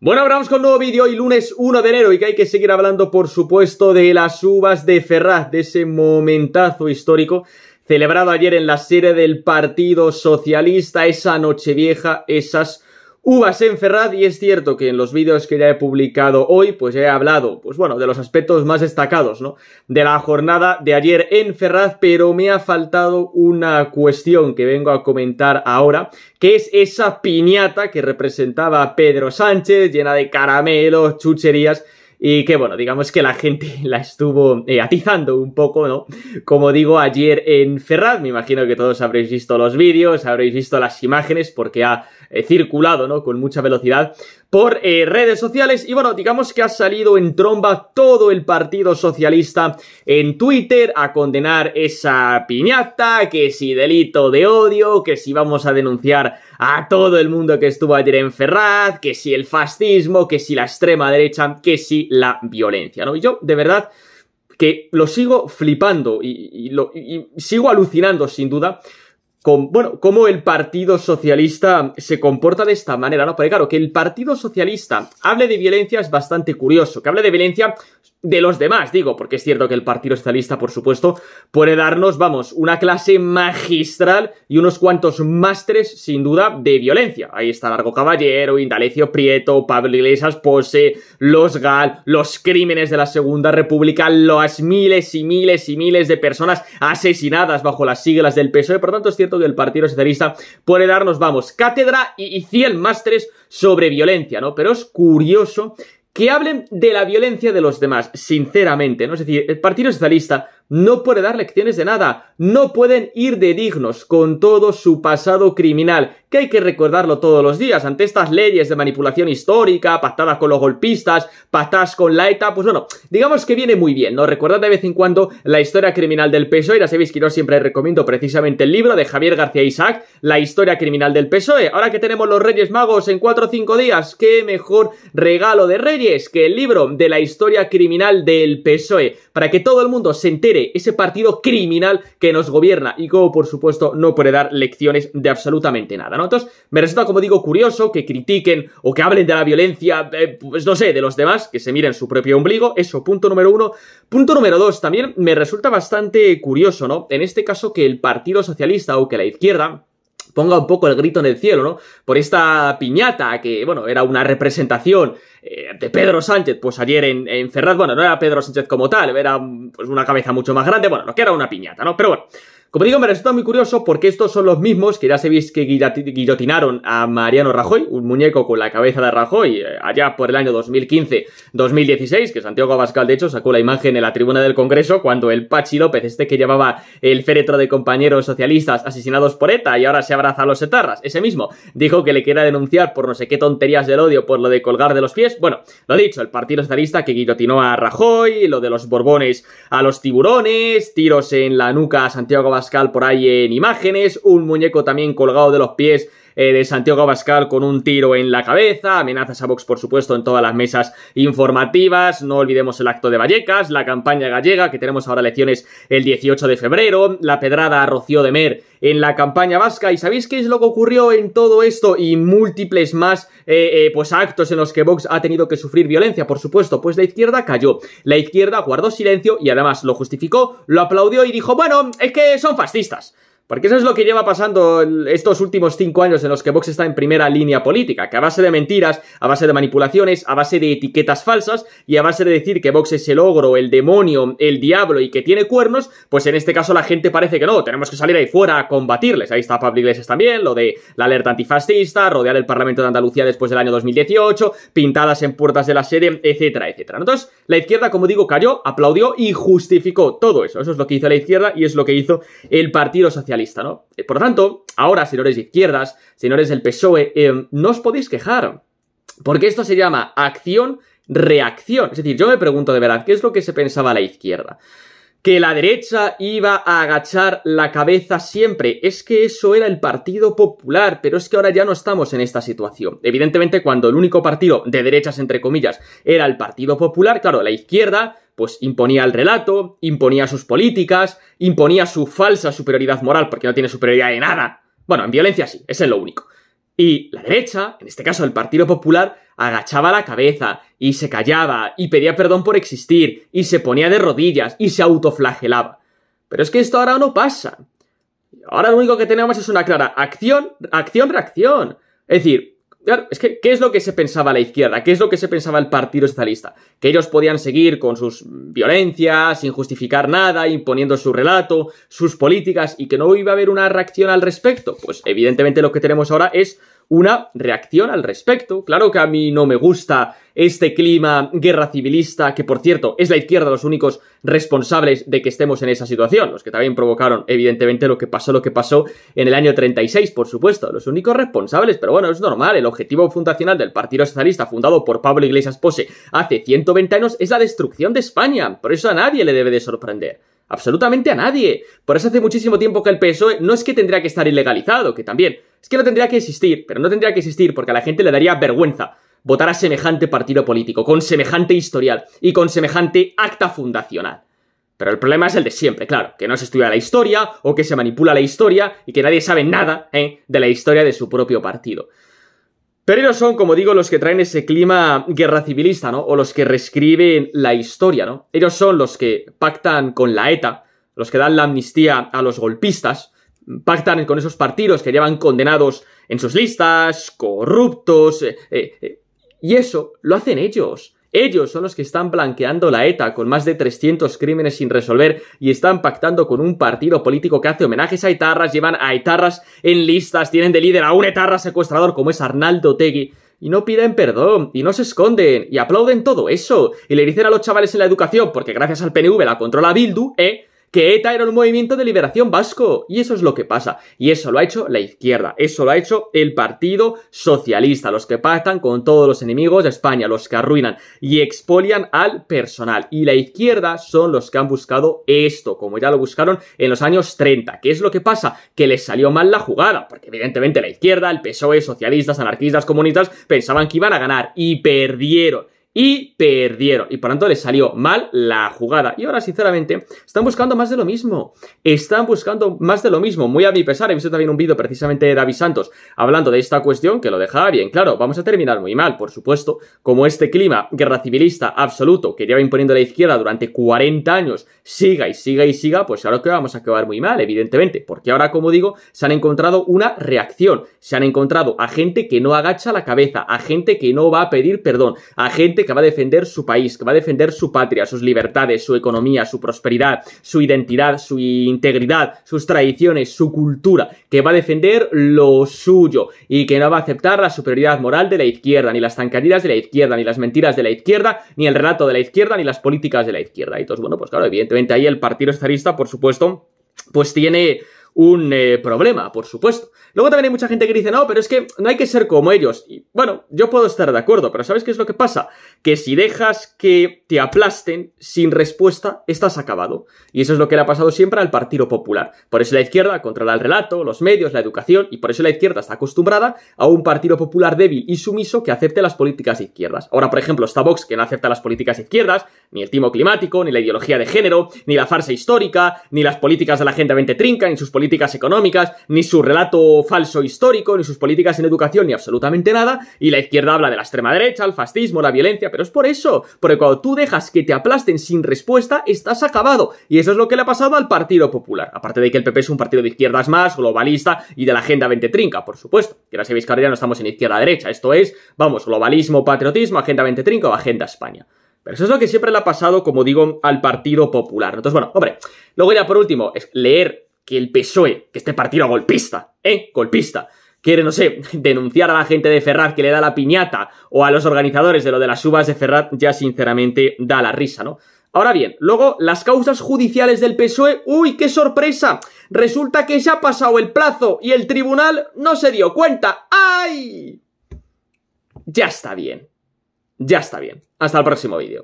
Bueno, hablamos con un nuevo vídeo hoy lunes 1 de enero y que hay que seguir hablando, por supuesto, de las uvas de Ferraz, de ese momentazo histórico celebrado ayer en la sede del Partido Socialista, esa noche vieja, esas Uvas en Ferrad y es cierto que en los vídeos que ya he publicado hoy pues he hablado pues bueno de los aspectos más destacados ¿no? de la jornada de ayer en Ferraz pero me ha faltado una cuestión que vengo a comentar ahora que es esa piñata que representaba a Pedro Sánchez llena de caramelos, chucherías y que bueno, digamos que la gente la estuvo eh, atizando un poco, ¿no? Como digo, ayer en Ferrat. me imagino que todos habréis visto los vídeos, habréis visto las imágenes porque ha eh, circulado, ¿no? Con mucha velocidad por eh, redes sociales y bueno, digamos que ha salido en tromba todo el Partido Socialista en Twitter a condenar esa piñata, que si delito de odio, que si vamos a denunciar a todo el mundo que estuvo ayer en Ferraz, que si el fascismo, que si la extrema derecha, que si la violencia, ¿no? Y yo, de verdad, que lo sigo flipando y, lo, y sigo alucinando, sin duda, con, bueno, cómo el Partido Socialista se comporta de esta manera, ¿no? Porque claro, que el Partido Socialista hable de violencia es bastante curioso, que hable de violencia de los demás, digo, porque es cierto que el Partido Socialista, por supuesto, puede darnos, vamos, una clase magistral y unos cuantos másteres, sin duda, de violencia. Ahí está Largo Caballero, Indalecio Prieto, Pablo Iglesias Pose, los GAL, los crímenes de la Segunda República, las miles y miles y miles de personas asesinadas bajo las siglas del PSOE. Por tanto, es cierto que el Partido Socialista puede darnos, vamos, cátedra y, y 100 másteres sobre violencia, ¿no? Pero es curioso que hablen de la violencia de los demás, sinceramente, ¿no? Es decir, el Partido Socialista no puede dar lecciones de nada, no pueden ir de dignos con todo su pasado criminal, que hay que recordarlo todos los días, ante estas leyes de manipulación histórica, pactadas con los golpistas, pactadas con la ETA, pues bueno, digamos que viene muy bien, ¿no? Recordad de vez en cuando la historia criminal del PSOE, ya sabéis que yo siempre recomiendo precisamente el libro de Javier García Isaac, La historia criminal del PSOE. Ahora que tenemos los Reyes Magos en 4 o 5 días, qué mejor regalo de Reyes que el libro de la historia criminal del PSOE, para que todo el mundo se entere ese partido criminal que nos gobierna y como por supuesto no puede dar lecciones de absolutamente nada, Entonces me resulta, como digo, curioso que critiquen o que hablen de la violencia, pues no sé, de los demás, que se miren su propio ombligo, eso, punto número uno. Punto número dos, también me resulta bastante curioso, ¿no? En este caso que el Partido Socialista o que la izquierda ponga un poco el grito en el cielo, ¿no? Por esta piñata que, bueno, era una representación eh, de Pedro Sánchez, pues ayer en, Ferraz, bueno, no era Pedro Sánchez como tal, era pues, una cabeza mucho más grande, bueno, lo que era una piñata, ¿no? Pero bueno, como digo, me resulta muy curioso porque estos son los mismos que ya sabéis que guillotinaron a Mariano Rajoy, un muñeco con la cabeza de Rajoy, eh, allá por el año 2015-2016, que Santiago Abascal, de hecho, sacó la imagen en la tribuna del Congreso cuando el Pachi López, este que llevaba el féretro de compañeros socialistas asesinados por ETA y ahora se abraza a los etarras, ese mismo, dijo que le quiera denunciar por no sé qué tonterías del odio por lo de colgar de los pies. Bueno, lo dicho, el Partido Socialista que guillotinó a Rajoy, lo de los Borbones a los tiburones, tiros en la nuca a Santiago Abascal, por ahí en imágenes, un muñeco también colgado de los pies eh, de Santiago Abascal con un tiro en la cabeza, amenazas a Vox por supuesto en todas las mesas informativas, no olvidemos el acto de Vallecas, la campaña gallega que tenemos ahora elecciones el 18 de febrero, la pedrada a Rocío de Mer en la campaña vasca. ¿Y sabéis qué es lo que ocurrió en todo esto y múltiples más eh, eh, pues actos en los que Vox ha tenido que sufrir violencia? Por supuesto, pues la izquierda cayó. La izquierda guardó silencio y además lo justificó, lo aplaudió y dijo, bueno, es que son fascistas. Porque eso es lo que lleva pasando estos últimos cinco años en los que Vox está en primera línea política, que a base de mentiras, a base de manipulaciones, a base de etiquetas falsas y a base de decir que Vox es el ogro, el demonio, el diablo y que tiene cuernos, pues en este caso la gente parece que no, tenemos que salir ahí fuera a combatirles. Ahí está Pablo Iglesias también, lo de la alerta antifascista, rodear el Parlamento de Andalucía después del año 2018, pintadas en puertas de la sede, etcétera, etcétera. Entonces, la izquierda, como digo, cayó, aplaudió y justificó todo eso. Eso es lo que hizo la izquierda y es lo que hizo el Partido Social lista, ¿no? Eh, por lo tanto, ahora, señores de izquierdas, señores del PSOE, eh, no os podéis quejar, porque esto se llama acción reacción. Es decir, yo me pregunto de verdad, ¿qué es lo que se pensaba la izquierda? que la derecha iba a agachar la cabeza siempre. Es que eso era el Partido Popular, pero es que ahora ya no estamos en esta situación. Evidentemente, cuando el único partido de derechas, entre comillas, era el Partido Popular, claro, la izquierda pues imponía el relato, imponía sus políticas, imponía su falsa superioridad moral, porque no tiene superioridad de nada. Bueno, en violencia sí, ese es lo único. Y la derecha, en este caso el Partido Popular, agachaba la cabeza y se callaba y pedía perdón por existir y se ponía de rodillas y se autoflagelaba. Pero es que esto ahora no pasa. Ahora lo único que tenemos es una clara acción, acción, reacción. Es decir, Claro, es que, ¿qué es lo que se pensaba la izquierda? ¿Qué es lo que se pensaba el Partido Socialista? Que ellos podían seguir con sus violencias, sin justificar nada, imponiendo su relato, sus políticas, y que no iba a haber una reacción al respecto. Pues evidentemente lo que tenemos ahora es una reacción al respecto. Claro que a mí no me gusta este clima guerra civilista, que por cierto es la izquierda los únicos responsables de que estemos en esa situación, los que también provocaron evidentemente lo que pasó, lo que pasó en el año 36, por supuesto, los únicos responsables, pero bueno, es normal, el objetivo fundacional del Partido Socialista fundado por Pablo Iglesias Pose hace 120 años es la destrucción de España, por eso a nadie le debe de sorprender. Absolutamente a nadie. Por eso hace muchísimo tiempo que el PSOE no es que tendría que estar ilegalizado, que también, es que no tendría que existir, pero no tendría que existir porque a la gente le daría vergüenza votar a semejante partido político, con semejante historial y con semejante acta fundacional. Pero el problema es el de siempre, claro, que no se estudia la historia o que se manipula la historia y que nadie sabe nada ¿eh? de la historia de su propio partido. Pero ellos son, como digo, los que traen ese clima guerra civilista, ¿no? O los que reescriben la historia, ¿no? Ellos son los que pactan con la ETA, los que dan la amnistía a los golpistas, pactan con esos partidos que llevan condenados en sus listas, corruptos, eh, eh, eh. y eso lo hacen ellos. Ellos son los que están blanqueando la ETA con más de 300 crímenes sin resolver y están pactando con un partido político que hace homenajes a etarras, llevan a etarras en listas, tienen de líder a un etarra secuestrador como es Arnaldo Tegui y no piden perdón, y no se esconden, y aplauden todo eso, y le dicen a los chavales en la educación, porque gracias al PNV la controla Bildu, ¿eh? que ETA era un movimiento de liberación vasco. Y eso es lo que pasa. Y eso lo ha hecho la izquierda. Eso lo ha hecho el Partido Socialista. Los que pactan con todos los enemigos de España. Los que arruinan y expolian al personal. Y la izquierda son los que han buscado esto. Como ya lo buscaron en los años 30. ¿Qué es lo que pasa? Que les salió mal la jugada. Porque evidentemente la izquierda, el PSOE, socialistas, anarquistas, comunistas pensaban que iban a ganar. Y perdieron y perdieron. Y por tanto les salió mal la jugada. Y ahora, sinceramente, están buscando más de lo mismo. Están buscando más de lo mismo. Muy a mi pesar, he visto también un vídeo precisamente de David Santos hablando de esta cuestión que lo dejaba bien claro. Vamos a terminar muy mal, por supuesto, como este clima guerra civilista absoluto que lleva imponiendo la izquierda durante 40 años siga y siga y siga, pues ahora que vamos a acabar muy mal, evidentemente. Porque ahora, como digo, se han encontrado una reacción. Se han encontrado a gente que no agacha la cabeza, a gente que no va a pedir perdón, a gente que va a defender su país, que va a defender su patria, sus libertades, su economía, su prosperidad, su identidad, su integridad, sus tradiciones, su cultura, que va a defender lo suyo y que no va a aceptar la superioridad moral de la izquierda, ni las zancadillas de la izquierda, ni las mentiras de la izquierda, ni el relato de la izquierda, ni las políticas de la izquierda. Y entonces, bueno, pues claro, evidentemente ahí el Partido Estadista, por supuesto, pues tiene un eh, problema, por supuesto. Luego también hay mucha gente que dice, no, pero es que no hay que ser como ellos. Y bueno, yo puedo estar de acuerdo, pero ¿sabes qué es lo que pasa? Que si dejas que te aplasten sin respuesta, estás acabado. Y eso es lo que le ha pasado siempre al Partido Popular. Por eso la izquierda controla el relato, los medios, la educación, y por eso la izquierda está acostumbrada a un Partido Popular débil y sumiso que acepte las políticas izquierdas. Ahora, por ejemplo, está Vox que no acepta las políticas izquierdas, ni el timo climático, ni la ideología de género, ni la farsa histórica, ni las políticas de la 20 2030, ni sus políticas económicas, ni su relato falso histórico, ni sus políticas en educación, ni absolutamente nada, y la izquierda habla de la extrema derecha, el fascismo, la violencia, pero es por eso, porque cuando tú dejas que te aplasten sin respuesta, estás acabado, y eso es lo que le ha pasado al Partido Popular, aparte de que el PP es un partido de izquierdas más, globalista y de la Agenda 20 por supuesto, que ya sabéis que no estamos en izquierda-derecha, esto es, vamos, globalismo, patriotismo, Agenda 20 o Agenda España. Pero eso es lo que siempre le ha pasado, como digo, al Partido Popular. Entonces, bueno, hombre, luego ya por último, es leer que el PSOE, que este partido golpista, ¿eh? Golpista, quiere, no sé, denunciar a la gente de Ferrat que le da la piñata o a los organizadores de lo de las uvas de Ferrat, ya sinceramente da la risa, ¿no? Ahora bien, luego las causas judiciales del PSOE, ¡uy, qué sorpresa! Resulta que ya ha pasado el plazo y el tribunal no se dio cuenta. ¡Ay! Ya está bien. Ya está bien. Hasta el próximo vídeo.